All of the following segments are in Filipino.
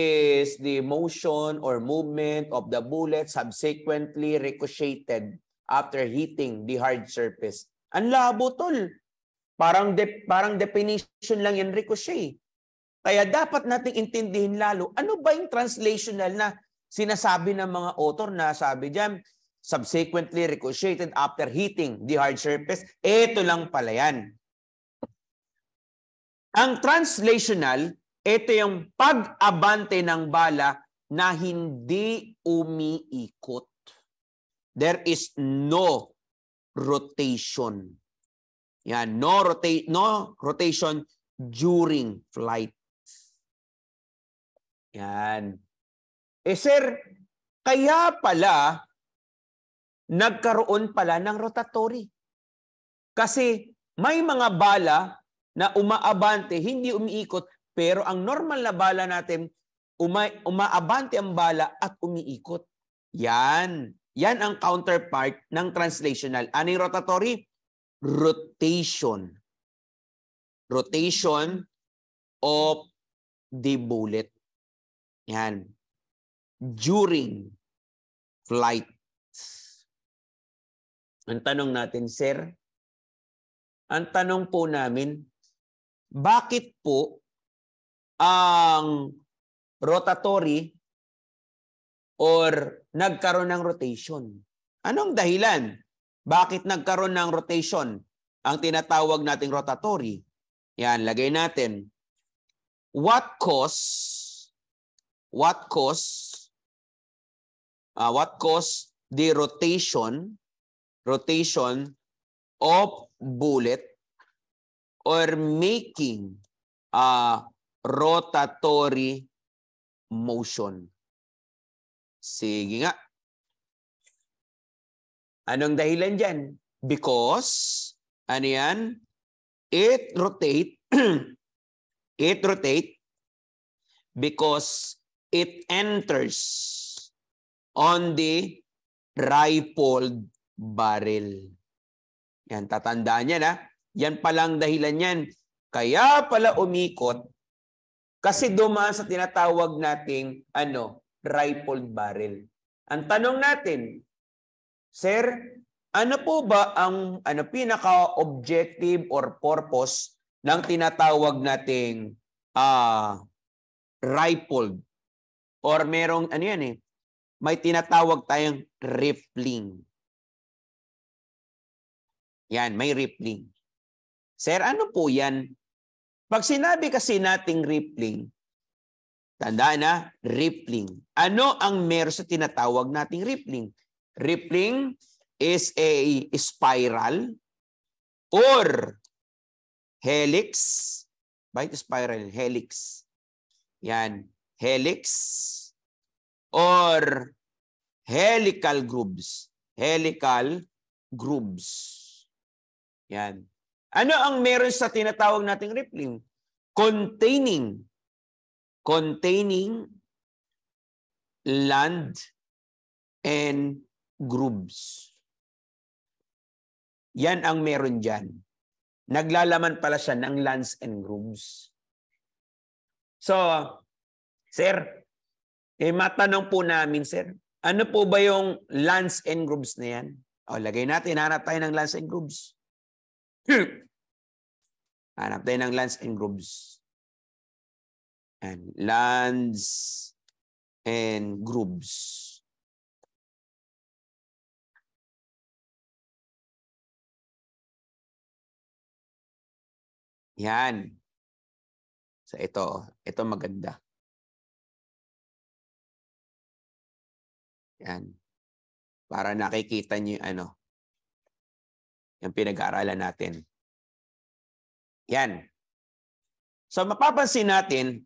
is the motion or movement of the bullet subsequently ricocheted after hitting the hard surface. Ang labo, tol. Parang, de- parang definition lang yan, ricochet. Kaya dapat nating intindihin lalo, ano ba yung translational na sinasabi ng mga author na sabi dyan, subsequently ricocheted after hitting the hard surface. Ito lang pala yan. Ang translational ito yung pag-abante ng bala na hindi umiikot. There is no rotation. Yan, no, rota- no rotation during flight. Yan. Eh sir, kaya pala nagkaroon pala ng rotatory. Kasi may mga bala na umaabante, hindi umiikot pero ang normal na bala natin, uma- umaabante ang bala at umiikot. Yan. Yan ang counterpart ng translational. Ano yung rotatory? Rotation. Rotation of the bullet. Yan. During flight. Ang tanong natin, sir, ang tanong po namin, bakit po ang rotatory or nagkaroon ng rotation. Anong dahilan? Bakit nagkaroon ng rotation? Ang tinatawag nating rotatory. Yan, lagay natin. What cause what cause uh, what cause the rotation rotation of bullet or making uh, rotatory motion. Sige nga. Anong dahilan dyan? Because, ano yan? It rotate, it rotate because it enters on the rifled barrel. Yan, tatandaan yan ha. Yan palang dahilan yan. Kaya pala umikot kasi dumaan sa tinatawag nating ano, rifled barrel. Ang tanong natin, Sir, ano po ba ang ano pinaka-objective or purpose ng tinatawag nating uh, ah, rifled or merong ano yan eh, may tinatawag tayong rifling. Yan, may rifling. Sir, ano po yan? Pag sinabi kasi nating rippling, tandaan na, rippling. Ano ang meron sa tinatawag nating rippling? Rippling is a spiral or helix. Bite spiral, helix. Yan, helix or helical grooves. Helical grooves. Yan. Ano ang meron sa tinatawag nating ripling? Containing. Containing land and grooves. Yan ang meron dyan. Naglalaman pala siya ng lands and grooves. So, sir, eh, matanong po namin, sir, ano po ba yung lands and grooves na yan? O, lagay natin, hanap tayo ng lands and grooves. Hmm. Hanap tayo ng lands and groups. And lands and groups. Yan. So ito, ito maganda. Yan. Para nakikita niyo yung ano, yung pinag-aaralan natin. Yan. So mapapansin natin,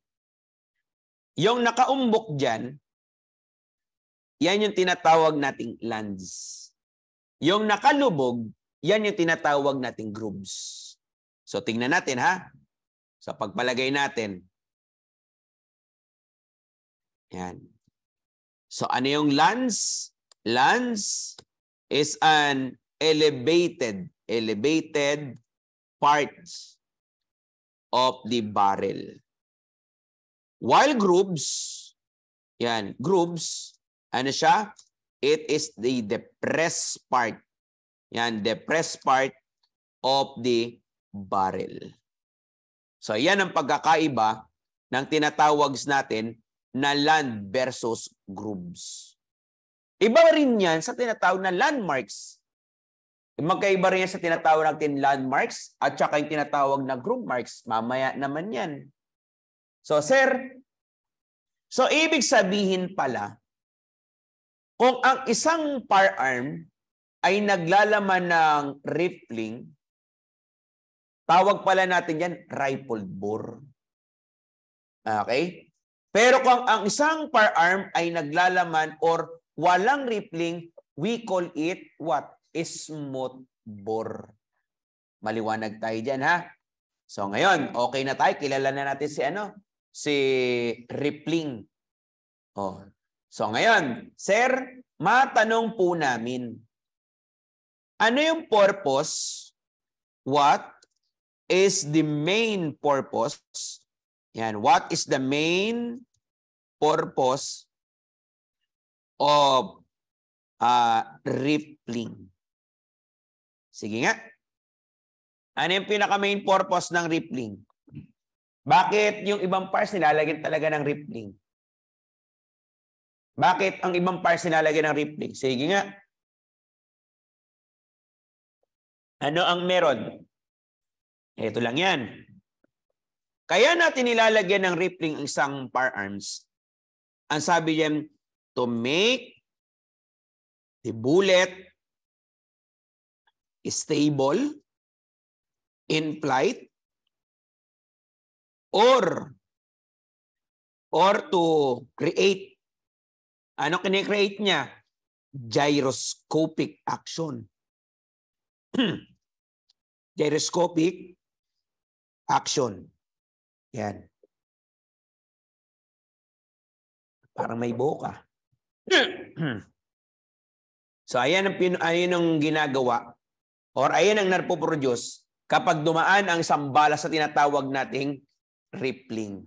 yung nakaumbok dyan, yan yung tinatawag nating lands. Yung nakalubog, yan yung tinatawag nating grooves. So tingnan natin ha. Sa so, pagpalagay natin. Yan. So ano yung lands? Lands is an elevated, elevated parts of the barrel. While grooves, yan, grooves, ano siya? It is the depressed part. Yan, depressed part of the barrel. So, yan ang pagkakaiba ng tinatawag natin na land versus grooves. Iba rin yan sa tinatawag na landmarks Magkaiba rin sa tinatawag natin landmarks at saka yung tinatawag na group marks. Mamaya naman yan. So, sir, so ibig sabihin pala, kung ang isang firearm ay naglalaman ng rifling, tawag pala natin yan rifled bore. Okay? Pero kung ang isang firearm ay naglalaman or walang rifling, we call it what? ismut bor. Maliwanag tayo diyan ha? So ngayon, okay na tayo. Kilala na natin si ano? Si Ripling. Oh. So ngayon, Sir, matanong po namin. Ano yung purpose? What is the main purpose? Yan, what is the main purpose of uh, ah, rippling? Sige nga. Ano yung pinaka-main purpose ng rippling? Bakit yung ibang parts nilalagyan talaga ng rippling? Bakit ang ibang parts nilalagyan ng rippling? Sige nga. Ano ang meron? Ito lang yan. Kaya natin nilalagyan ng rippling ang isang firearms. Ang sabi niyan, to make the bullet stable, in flight, or or to create. Ano kine-create niya? Gyroscopic action. Gyroscopic action. Yan. Parang may boka. Ah. so ayan ang, ayan ang ginagawa or ayan ang nagpo-produce kapag dumaan ang sambala sa tinatawag nating rippling.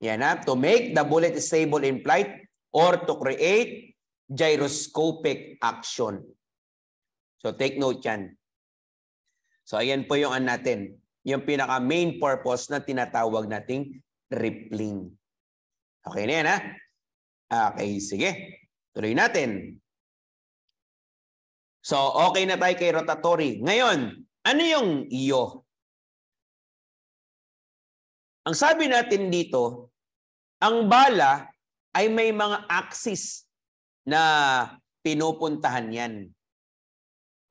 Yan ha? To make the bullet stable in flight or to create gyroscopic action. So take note yan. So ayan po yung an natin. Yung pinaka main purpose na tinatawag nating rippling. Okay na yan ha? Okay, sige. Tuloy natin. So, okay na tayo kay rotatory. Ngayon, ano yung iyo? Ang sabi natin dito, ang bala ay may mga axis na pinupuntahan yan.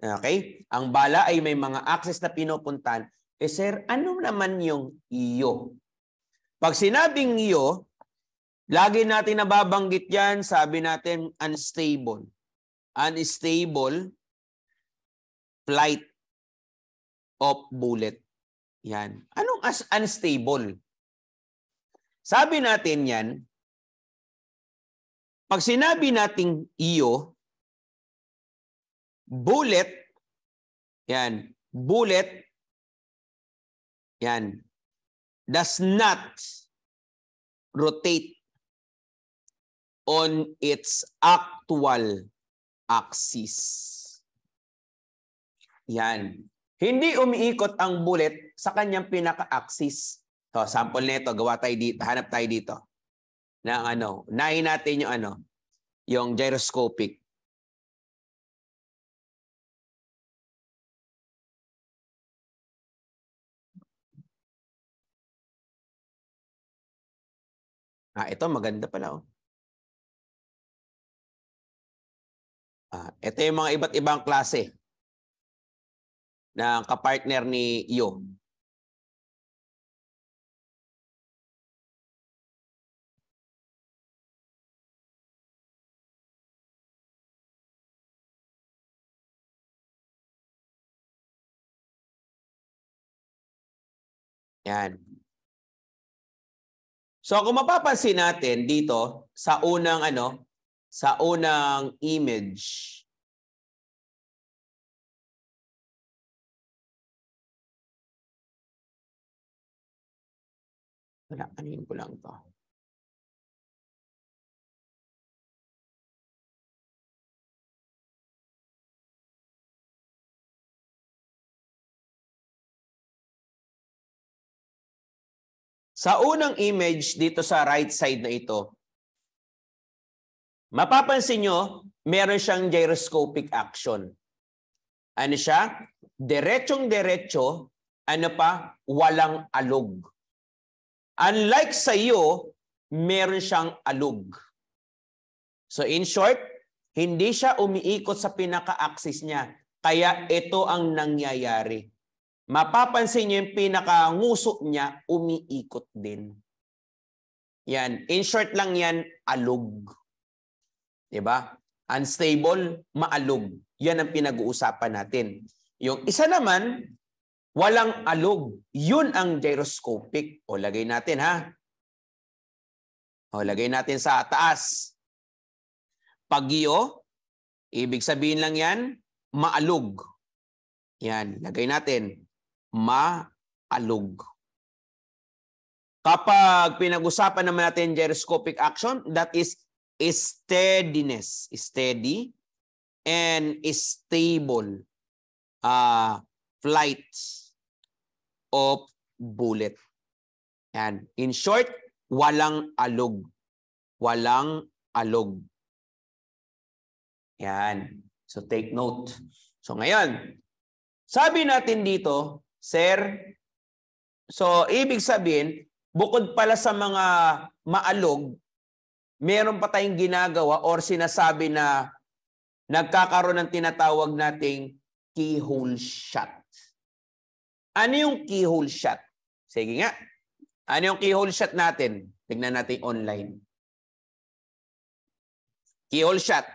Okay? Ang bala ay may mga axis na pinupuntahan. Eh sir, ano naman yung iyo? Pag sinabing iyo, lagi natin nababanggit yan, sabi natin unstable. Unstable flight of bullet. Yan. Anong as unstable? Sabi natin yan, pag sinabi nating iyo, bullet, yan, bullet, yan, does not rotate on its actual axis. Yan. Hindi umiikot ang bullet sa kanyang pinaka-axis. So, sample nito, gawa tayo dito, hanap tayo dito. Na ano, nahin natin yung ano, yung gyroscopic. Ah, ito maganda pala oh. Ah, ito yung mga iba't ibang klase ng kapartner ni Yo. Yan. So kung mapapansin natin dito sa unang ano, sa unang image, Wala, anuhin ko lang to. Sa unang image dito sa right side na ito, mapapansin nyo, meron siyang gyroscopic action. Ano siya? Diretsong-diretso, ano pa? Walang alog. Unlike sa iyo, meron siyang alug. So in short, hindi siya umiikot sa pinaka-axis niya. Kaya ito ang nangyayari. Mapapansin niyo yung pinaka-nguso niya, umiikot din. Yan. In short lang yan, alug. alog. Diba? Unstable, maalog. Yan ang pinag-uusapan natin. Yung isa naman, Walang alog. Yun ang gyroscopic. O lagay natin ha. O lagay natin sa taas. Pagyo, ibig sabihin lang yan, maalog. Yan, lagay natin. Maalog. Kapag pinag-usapan naman natin gyroscopic action, that is steadiness. Steady and stable uh, ah, flight of bullet. And In short, walang alog. Walang alog. Yan. So take note. So ngayon, sabi natin dito, sir, so ibig sabihin, bukod pala sa mga maalog, meron pa tayong ginagawa or sinasabi na nagkakaroon ng tinatawag nating keyhole shot. Ano yung keyhole shot? Sige nga. Ano yung keyhole shot natin? Tignan natin online. Keyhole shot.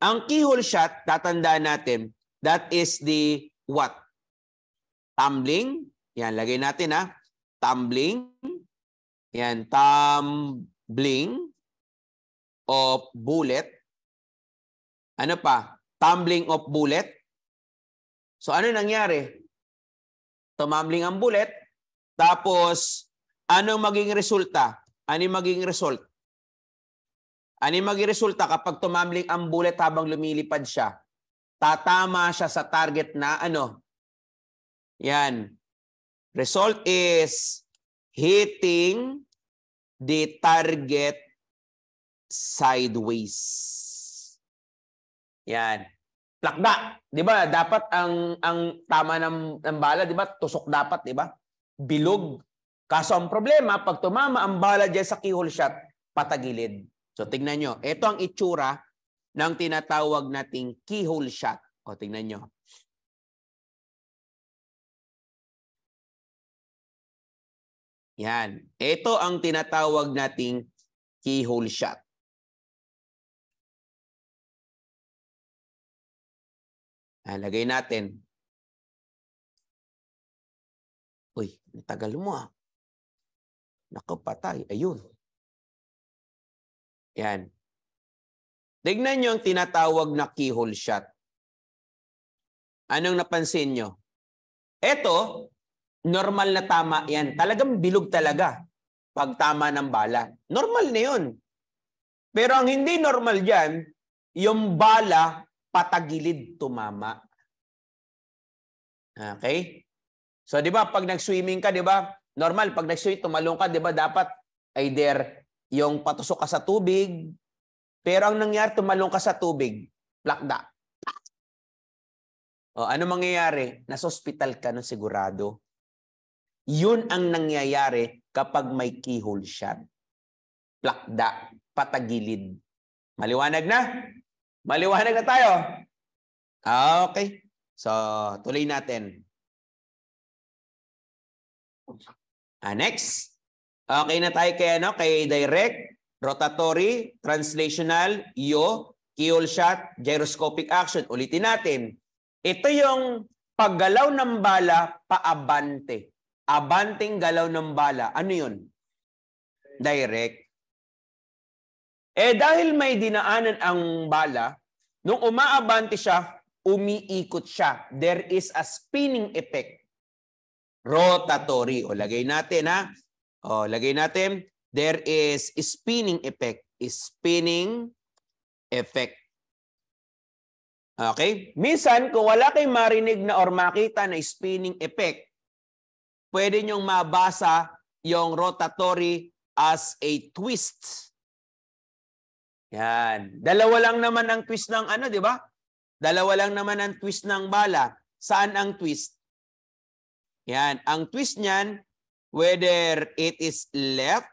Ang keyhole shot, tatandaan natin, that is the what? Tumbling. Yan, lagay natin ha. Tumbling. Yan, tumbling of bullet. Ano pa? Tumbling of bullet. So ano nangyari? tumambling ang bullet, tapos anong maging resulta? Ano maging result? Ano maging resulta kapag tumambling ang bullet habang lumilipad siya? Tatama siya sa target na ano? Yan. Result is hitting the target sideways. Yan. Lakda, 'di ba? Dapat ang ang tama ng, ng bala, 'di ba? Tusok dapat, 'di ba? Bilog. Kaso ang problema, pag tumama ang bala diyan sa keyhole shot, patagilid. So tingnan nyo, ito ang itsura ng tinatawag nating keyhole shot. O tingnan nyo. Yan. Ito ang tinatawag nating keyhole shot. Ah, lagay natin. Uy, natagal mo ah. Nakapatay. Ayun. Yan. Tignan nyo ang tinatawag na keyhole shot. Anong napansin nyo? Ito, normal na tama yan. Talagang bilog talaga pag tama ng bala. Normal na yun. Pero ang hindi normal dyan, yung bala patagilid tumama. Okay? So 'di ba pag nag-swimming ka, 'di ba? Normal pag nag-swim tumalon ka, 'di ba? Dapat either yung patusok ka sa tubig, pero ang nangyari tumalon ka sa tubig, plakda. O ano mangyayari? Nasa hospital ka na sigurado. Yun ang nangyayari kapag may keyhole shot. Plakda, patagilid. Maliwanag na? Maliwanag na tayo. Ah, okay. So, tuloy natin. Ah, next. Okay na tayo kay, ano, kay direct, rotatory, translational, yo, keyhole shot, gyroscopic action. Ulitin natin. Ito yung paggalaw ng bala paabante. Abanting galaw ng bala. Ano yun? Direct. Eh dahil may dinaanan ang bala, nung umaabante siya, umiikot siya. There is a spinning effect. Rotatory. O lagay natin ha. O lagay natin. There is spinning effect. Spinning effect. Okay? Minsan, kung wala kayong marinig na or makita na spinning effect, pwede niyong mabasa yung rotatory as a twist. Yan. Dalawa lang naman ang twist ng ano, di ba? Dalawa lang naman ang twist ng bala. Saan ang twist? Yan. Ang twist niyan, whether it is left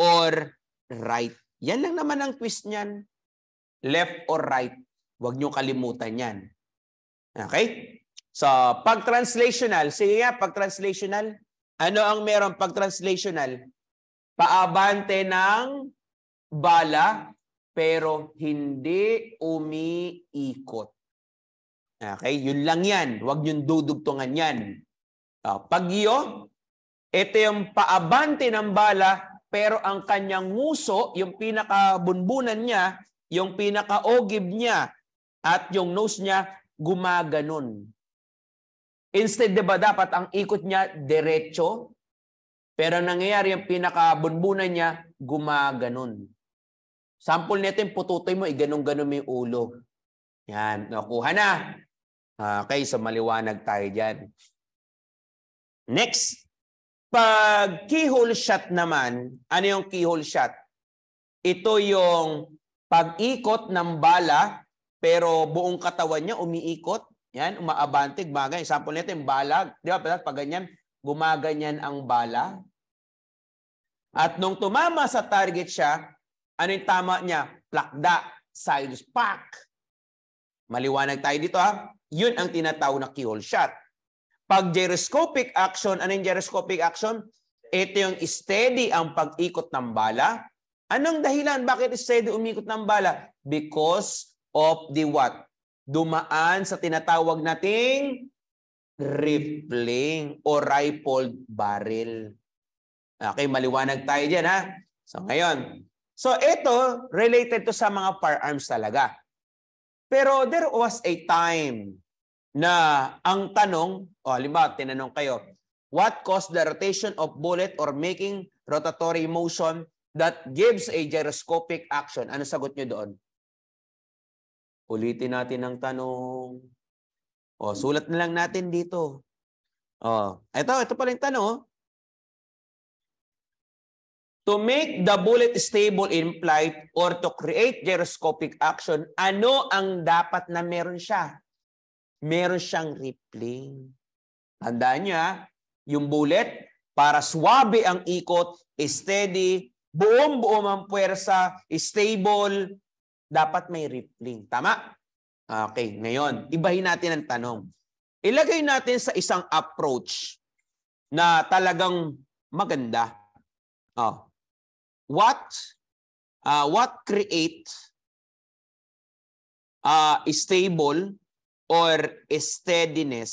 or right. Yan lang naman ang twist niyan. Left or right. Huwag niyo kalimutan yan. Okay? So, pag translational, sige nga, pag translational, ano ang meron pag translational? Paabante ng bala pero hindi umiikot. Okay? Yun lang yan. Huwag yung dudugtungan yan. Uh, pagyo, ito yung paabante ng bala pero ang kanyang nguso, yung pinakabunbunan niya, yung pinakaogib niya, at yung nose niya, gumaganon. Instead, di ba dapat ang ikot niya diretso? Pero nangyayari yung pinakabunbunan niya, gumaganon. Sample nito yung pututoy mo, iganong-ganon eh, mo yung ulo. Yan, nakuha na. Okay, so maliwanag tayo dyan. Next, pag keyhole shot naman, ano yung keyhole shot? Ito yung pag-ikot ng bala, pero buong katawan niya umiikot. Yan, umaabante, gumagay. Example nito yung bala. Di ba, pag ganyan, gumaganyan ang bala. At nung tumama sa target siya, ano yung tama niya? Plakda. Silos pack. Maliwanag tayo dito ha. Yun ang tinatawag na keyhole shot. Pag gyroscopic action, ano yung gyroscopic action? Ito yung steady ang pag-ikot ng bala. Anong dahilan? Bakit steady umikot ng bala? Because of the what? Dumaan sa tinatawag nating rippling or rifled barrel. Okay, maliwanag tayo dyan ha. So ngayon, So ito, related to sa mga firearms talaga. Pero there was a time na ang tanong, o oh, halimbawa, tinanong kayo, what caused the rotation of bullet or making rotatory motion that gives a gyroscopic action? Ano sagot nyo doon? Ulitin natin ang tanong. O, oh, sulat na lang natin dito. O, oh, ito, ito pala yung tanong. Oh. To make the bullet stable in flight or to create gyroscopic action, ano ang dapat na meron siya? Meron siyang rippling. Tandaan niya, ah, yung bullet, para swabe ang ikot, steady, buong-buong ang puwersa, stable, dapat may rippling. Tama? Okay, ngayon, ibahin natin ang tanong. Ilagay natin sa isang approach na talagang maganda. Oh, what uh, what create uh, a stable or steadiness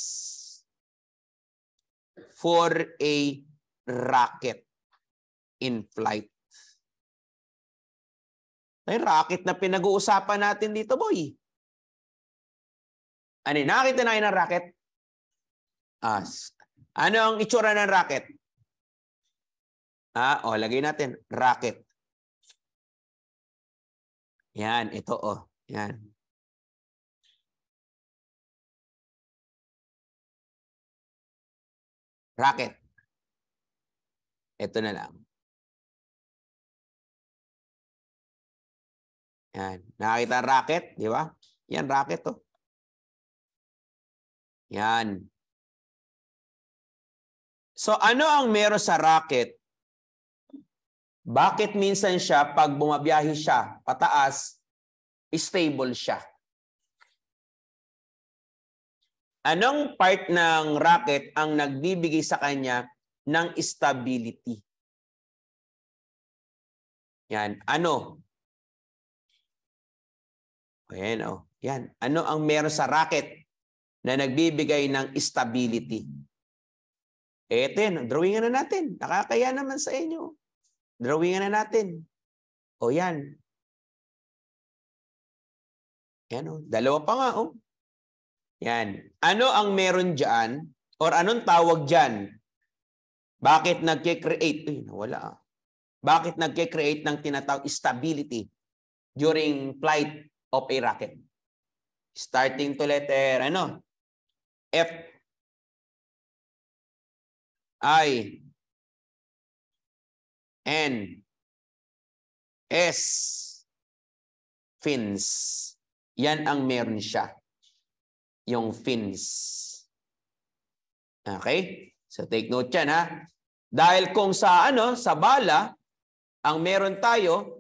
for a rocket in flight. May rocket na pinag-uusapan natin dito, boy. Ano, nakita na kayo ng rocket? As. Ano ang itsura ng rocket? Ah, oh, lagay natin, racket. Yan, ito Oh. Yan. Racket. Ito na lang. Yan. Nakakita ang racket, di ba? Yan, racket to. Yan. So ano ang meron sa racket bakit minsan siya, pag bumabiyahe siya pataas, stable siya? Anong part ng rocket ang nagbibigay sa kanya ng stability? Yan. Ano? Ayan, oh. Yan. Ano ang meron sa rocket na nagbibigay ng stability? Eto yun. Drawingan na natin. Nakakaya naman sa inyo. Drawingan na natin. O yan. Yan o. Oh. Dalawa pa nga o. Oh. Yan. Ano ang meron dyan? Or anong tawag dyan? Bakit nagke-create? Uy, nawala ah. Bakit nagke-create ng tinatawag stability during flight of a rocket? Starting to letter, ano? F. I. N S fins. Yan ang meron siya. Yung fins. Okay? So take note yan ha. Dahil kung sa ano, sa bala, ang meron tayo